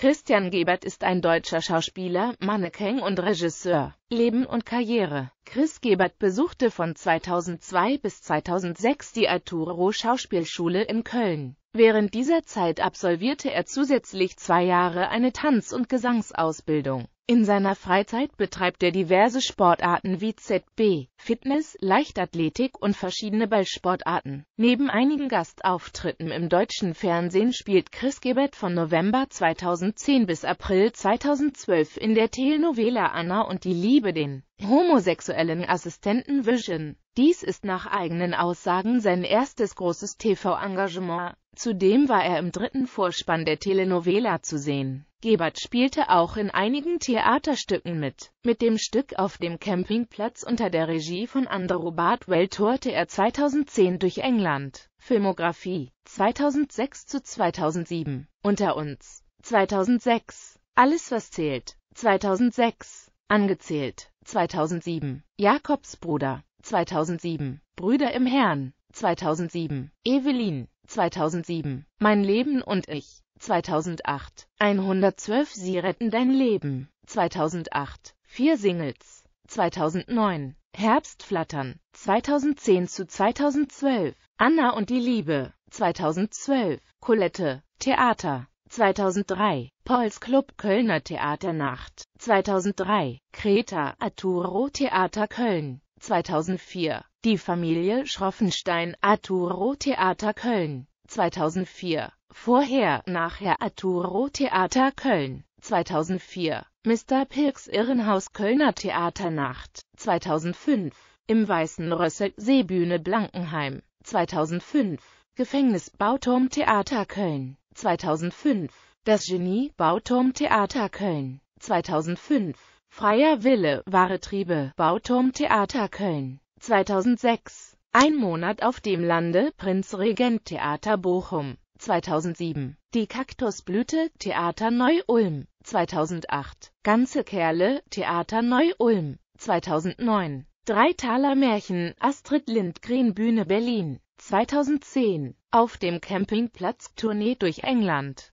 Christian Gebert ist ein deutscher Schauspieler, Mannequin und Regisseur. Leben und Karriere Chris Gebert besuchte von 2002 bis 2006 die Arturo Schauspielschule in Köln. Während dieser Zeit absolvierte er zusätzlich zwei Jahre eine Tanz- und Gesangsausbildung. In seiner Freizeit betreibt er diverse Sportarten wie ZB, Fitness, Leichtathletik und verschiedene Ballsportarten. Neben einigen Gastauftritten im deutschen Fernsehen spielt Chris Gebert von November 2010 bis April 2012 in der Telenovela Anna und die Liebe den homosexuellen Assistenten Vision. Dies ist nach eigenen Aussagen sein erstes großes TV-Engagement. Zudem war er im dritten Vorspann der Telenovela zu sehen. Gebert spielte auch in einigen Theaterstücken mit. Mit dem Stück Auf dem Campingplatz unter der Regie von Andrew Bartwell tourte er 2010 durch England. Filmografie 2006 zu 2007 Unter uns 2006 Alles was zählt 2006 Angezählt 2007 Jakobsbruder 2007 Brüder im Herrn 2007 Evelyn 2007. Mein Leben und ich. 2008. 112 Sie retten dein Leben. 2008. Vier Singles. 2009. Herbstflattern. 2010 zu 2012. Anna und die Liebe. 2012. Colette. Theater. 2003. Pauls Club Kölner Theaternacht. 2003. Kreta Arturo Theater Köln. 2004 die Familie Schroffenstein, Arturo Theater Köln, 2004. Vorher, nachher Arturo Theater Köln, 2004. Mr. Pilks Irrenhaus Kölner Theaternacht, 2005. Im Weißen Rössel Seebühne Blankenheim, 2005. Gefängnis Bauturm Theater Köln, 2005. Das Genie Bauturm Theater Köln, 2005. Freier Wille, wahre Triebe, Bauturm Theater Köln, 2006 Ein Monat auf dem Lande, Prinz Regent Theater Bochum 2007 Die Kaktusblüte, Theater Neu-Ulm 2008 Ganze Kerle, Theater Neu-Ulm 2009 Dreitaler Märchen, Astrid Lindgren Bühne Berlin 2010 Auf dem Campingplatz Tournee durch England